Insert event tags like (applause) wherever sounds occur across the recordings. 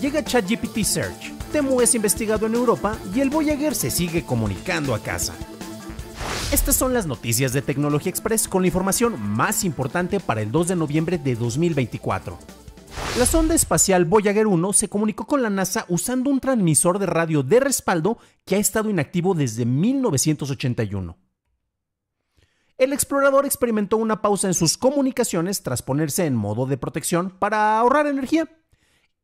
llega ChatGPT Search. Temu es investigado en Europa y el Voyager se sigue comunicando a casa. Estas son las noticias de Tecnología Express con la información más importante para el 2 de noviembre de 2024. La sonda espacial Voyager 1 se comunicó con la NASA usando un transmisor de radio de respaldo que ha estado inactivo desde 1981. El explorador experimentó una pausa en sus comunicaciones tras ponerse en modo de protección para ahorrar energía.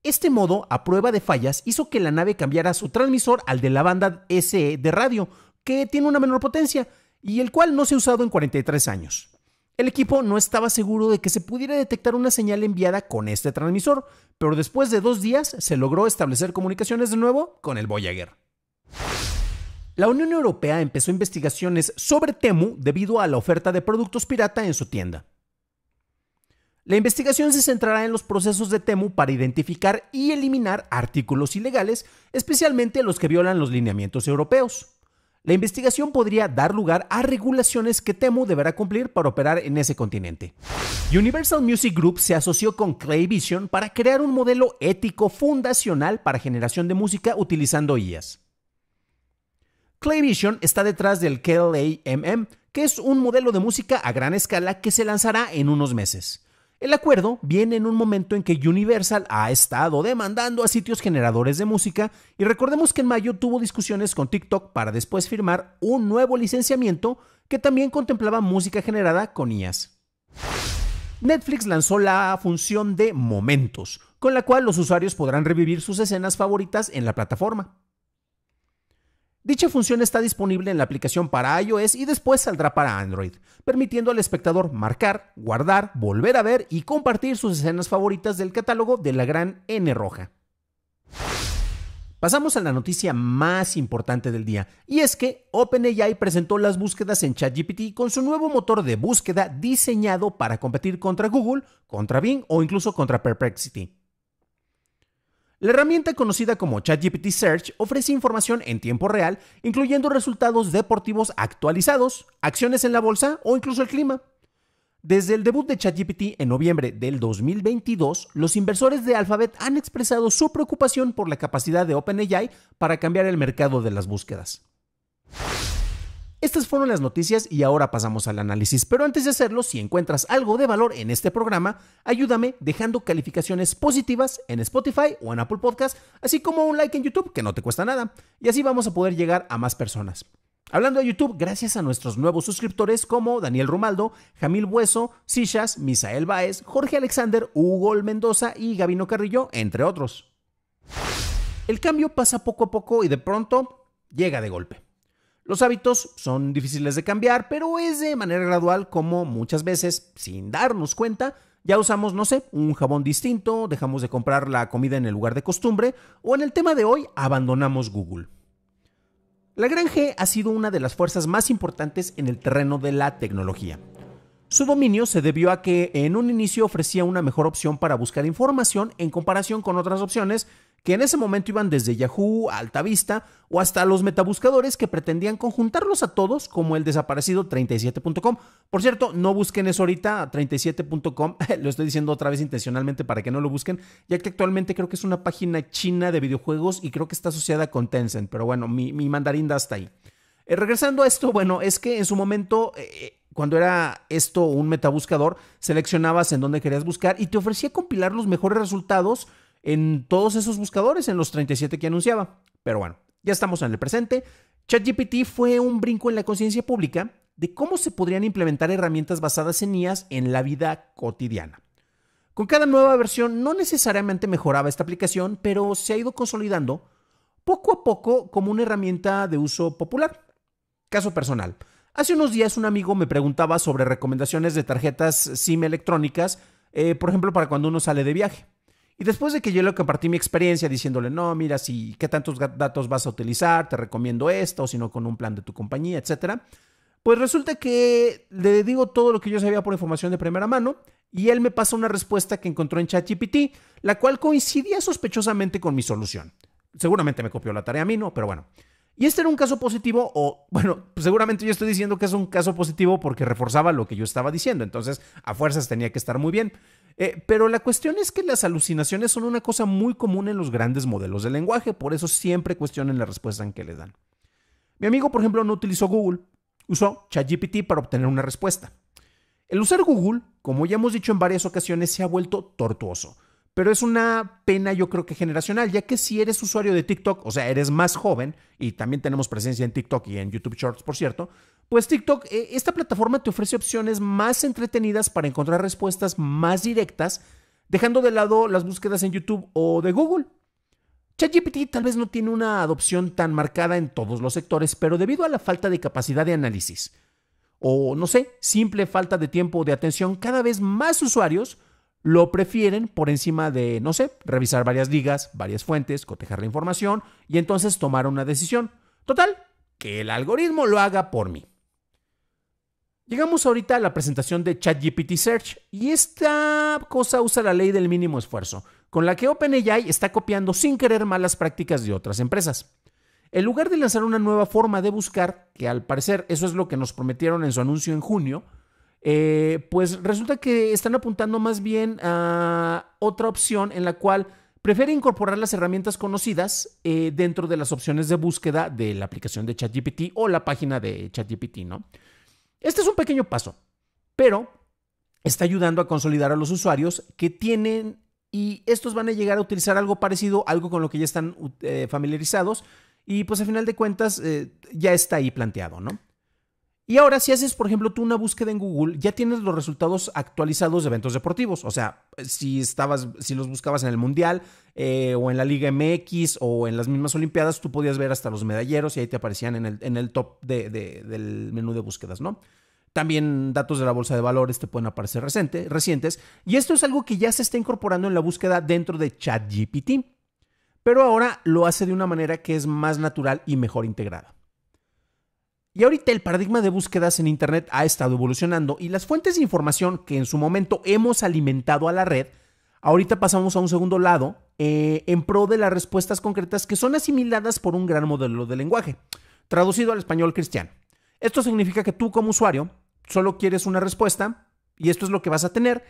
Este modo, a prueba de fallas, hizo que la nave cambiara su transmisor al de la banda SE de radio, que tiene una menor potencia, y el cual no se ha usado en 43 años. El equipo no estaba seguro de que se pudiera detectar una señal enviada con este transmisor, pero después de dos días se logró establecer comunicaciones de nuevo con el Voyager. La Unión Europea empezó investigaciones sobre Temu debido a la oferta de productos pirata en su tienda. La investigación se centrará en los procesos de Temu para identificar y eliminar artículos ilegales, especialmente los que violan los lineamientos europeos. La investigación podría dar lugar a regulaciones que Temu deberá cumplir para operar en ese continente. Universal Music Group se asoció con Clayvision para crear un modelo ético fundacional para generación de música utilizando IAS. Clayvision está detrás del KLAMM, que es un modelo de música a gran escala que se lanzará en unos meses. El acuerdo viene en un momento en que Universal ha estado demandando a sitios generadores de música y recordemos que en mayo tuvo discusiones con TikTok para después firmar un nuevo licenciamiento que también contemplaba música generada con IAS. Netflix lanzó la función de momentos, con la cual los usuarios podrán revivir sus escenas favoritas en la plataforma. Dicha función está disponible en la aplicación para iOS y después saldrá para Android, permitiendo al espectador marcar, guardar, volver a ver y compartir sus escenas favoritas del catálogo de la gran N roja. Pasamos a la noticia más importante del día, y es que OpenAI presentó las búsquedas en ChatGPT con su nuevo motor de búsqueda diseñado para competir contra Google, contra Bing o incluso contra Perplexity. La herramienta conocida como ChatGPT Search ofrece información en tiempo real, incluyendo resultados deportivos actualizados, acciones en la bolsa o incluso el clima. Desde el debut de ChatGPT en noviembre del 2022, los inversores de Alphabet han expresado su preocupación por la capacidad de OpenAI para cambiar el mercado de las búsquedas. Estas fueron las noticias y ahora pasamos al análisis, pero antes de hacerlo, si encuentras algo de valor en este programa, ayúdame dejando calificaciones positivas en Spotify o en Apple Podcast, así como un like en YouTube que no te cuesta nada, y así vamos a poder llegar a más personas. Hablando de YouTube, gracias a nuestros nuevos suscriptores como Daniel Romaldo, Jamil Bueso, Sishas, Misael Baez, Jorge Alexander, Hugo Mendoza y Gabino Carrillo, entre otros. El cambio pasa poco a poco y de pronto llega de golpe. Los hábitos son difíciles de cambiar, pero es de manera gradual como muchas veces, sin darnos cuenta, ya usamos, no sé, un jabón distinto, dejamos de comprar la comida en el lugar de costumbre, o en el tema de hoy, abandonamos Google. La G ha sido una de las fuerzas más importantes en el terreno de la tecnología. Su dominio se debió a que en un inicio ofrecía una mejor opción para buscar información en comparación con otras opciones que en ese momento iban desde Yahoo, Altavista o hasta los metabuscadores que pretendían conjuntarlos a todos, como el desaparecido 37.com. Por cierto, no busquen eso ahorita, 37.com, (laughs) lo estoy diciendo otra vez intencionalmente para que no lo busquen, ya que actualmente creo que es una página china de videojuegos y creo que está asociada con Tencent, pero bueno, mi, mandarinda está ahí. Eh, regresando a esto, bueno, es que en su momento eh, cuando era esto un metabuscador, seleccionabas en dónde querías buscar y te ofrecía compilar los mejores resultados en todos esos buscadores, en los 37 que anunciaba. Pero bueno, ya estamos en el presente. ChatGPT fue un brinco en la conciencia pública de cómo se podrían implementar herramientas basadas en IAS en la vida cotidiana. Con cada nueva versión no necesariamente mejoraba esta aplicación, pero se ha ido consolidando poco a poco como una herramienta de uso popular. Caso personal, Hace unos días un amigo me preguntaba sobre recomendaciones de tarjetas SIM electrónicas, eh, por ejemplo, para cuando uno sale de viaje. Y después de que yo le compartí mi experiencia diciéndole, no, mira, si qué tantos datos vas a utilizar, te recomiendo esto, o si no, con un plan de tu compañía, etcétera, Pues resulta que le digo todo lo que yo sabía por información de primera mano, y él me pasa una respuesta que encontró en ChatGPT, la cual coincidía sospechosamente con mi solución. Seguramente me copió la tarea a mí, ¿no? Pero bueno. Y este era un caso positivo, o bueno, seguramente yo estoy diciendo que es un caso positivo porque reforzaba lo que yo estaba diciendo, entonces a fuerzas tenía que estar muy bien. Eh, pero la cuestión es que las alucinaciones son una cosa muy común en los grandes modelos de lenguaje, por eso siempre cuestionen la respuesta en que le dan. Mi amigo, por ejemplo, no utilizó Google, usó ChatGPT para obtener una respuesta. El usar Google, como ya hemos dicho en varias ocasiones, se ha vuelto tortuoso pero es una pena yo creo que generacional, ya que si eres usuario de TikTok, o sea, eres más joven, y también tenemos presencia en TikTok y en YouTube Shorts, por cierto, pues TikTok, eh, esta plataforma te ofrece opciones más entretenidas para encontrar respuestas más directas, dejando de lado las búsquedas en YouTube o de Google. ChatGPT tal vez no tiene una adopción tan marcada en todos los sectores, pero debido a la falta de capacidad de análisis, o no sé, simple falta de tiempo o de atención, cada vez más usuarios lo prefieren por encima de, no sé, revisar varias ligas, varias fuentes, cotejar la información y entonces tomar una decisión. Total, que el algoritmo lo haga por mí. Llegamos ahorita a la presentación de ChatGPT Search y esta cosa usa la ley del mínimo esfuerzo, con la que OpenAI está copiando sin querer malas prácticas de otras empresas. En lugar de lanzar una nueva forma de buscar, que al parecer eso es lo que nos prometieron en su anuncio en junio, eh, pues resulta que están apuntando más bien a otra opción en la cual prefiere incorporar las herramientas conocidas eh, dentro de las opciones de búsqueda de la aplicación de ChatGPT o la página de ChatGPT, ¿no? Este es un pequeño paso, pero está ayudando a consolidar a los usuarios que tienen y estos van a llegar a utilizar algo parecido, algo con lo que ya están eh, familiarizados y pues a final de cuentas ya está ahí planteado, ¿no? Y ahora, si haces, por ejemplo, tú una búsqueda en Google, ya tienes los resultados actualizados de eventos deportivos. O sea, si estabas, si los buscabas en el Mundial, eh, o en la Liga MX, o en las mismas Olimpiadas, tú podías ver hasta los medalleros y ahí te aparecían en el, en el top del menú de búsquedas, ¿no? También datos de la bolsa de valores te pueden aparecer recientes. Y esto es algo que ya se está incorporando en la búsqueda dentro de ChatGPT. Pero ahora lo hace de una manera que es más natural y mejor integrada. Y ahorita el paradigma de búsquedas en Internet ha estado evolucionando y las fuentes de información que en su momento hemos alimentado a la red, ahorita pasamos a un segundo lado eh, en pro de las respuestas concretas que son asimiladas por un gran modelo de lenguaje, traducido al español cristiano. Esto significa que tú como usuario solo quieres una respuesta y esto es lo que vas a tener.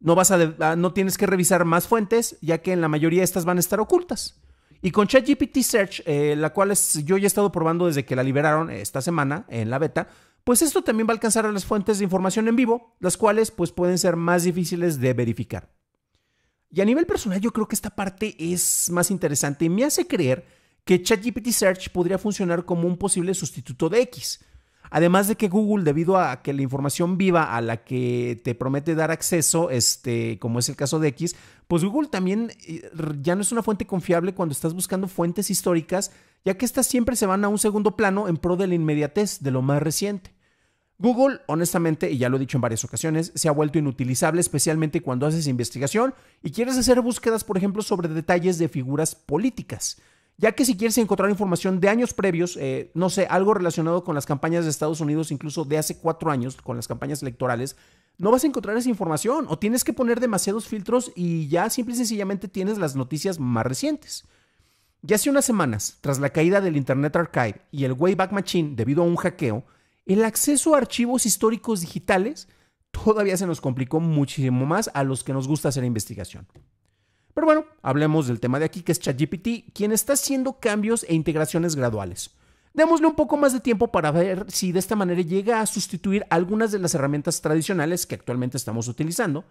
No, vas a, ah, no tienes que revisar más fuentes, ya que en la mayoría estas van a estar ocultas. Y con ChatGPT Search, eh, la cual yo ya he estado probando desde que la liberaron eh, esta semana en la beta, pues esto también va a alcanzar a las fuentes de información en vivo, las cuales pues pueden ser más difíciles de verificar. Y a nivel personal yo creo que esta parte es más interesante y me hace creer que ChatGPT Search podría funcionar como un posible sustituto de X, Además de que Google, debido a que la información viva a la que te promete dar acceso, este, como es el caso de X, pues Google también eh, ya no es una fuente confiable cuando estás buscando fuentes históricas, ya que estas siempre se van a un segundo plano en pro de la inmediatez de lo más reciente. Google, honestamente, y ya lo he dicho en varias ocasiones, se ha vuelto inutilizable especialmente cuando haces investigación y quieres hacer búsquedas, por ejemplo, sobre detalles de figuras políticas ya que si quieres encontrar información de años previos, eh, no sé, algo relacionado con las campañas de Estados Unidos, incluso de hace cuatro años, con las campañas electorales, no vas a encontrar esa información o tienes que poner demasiados filtros y ya simple y sencillamente tienes las noticias más recientes. Ya hace unas semanas, tras la caída del Internet Archive y el Wayback Machine debido a un hackeo, el acceso a archivos históricos digitales todavía se nos complicó muchísimo más a los que nos gusta hacer investigación. Pero bueno, hablemos del tema de aquí, que es ChatGPT, quien está haciendo cambios e integraciones graduales. Démosle un poco más de tiempo para ver si de esta manera llega a sustituir algunas de las herramientas tradicionales que actualmente estamos utilizando,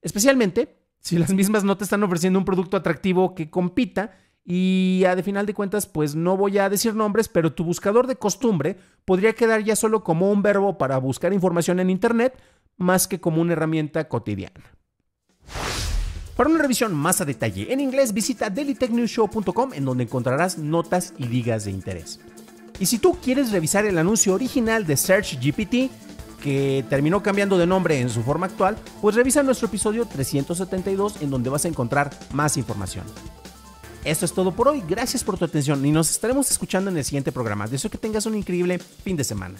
especialmente si las mismas no te están ofreciendo un producto atractivo que compita y a de final de cuentas, pues no voy a decir nombres, pero tu buscador de costumbre podría quedar ya solo como un verbo para buscar información en Internet más que como una herramienta cotidiana. Para una revisión más a detalle en inglés, visita dailytechnewshow.com en donde encontrarás notas y ligas de interés. Y si tú quieres revisar el anuncio original de Search GPT, que terminó cambiando de nombre en su forma actual, pues revisa nuestro episodio 372 en donde vas a encontrar más información. Esto es todo por hoy, gracias por tu atención y nos estaremos escuchando en el siguiente programa. Deseo que tengas un increíble fin de semana.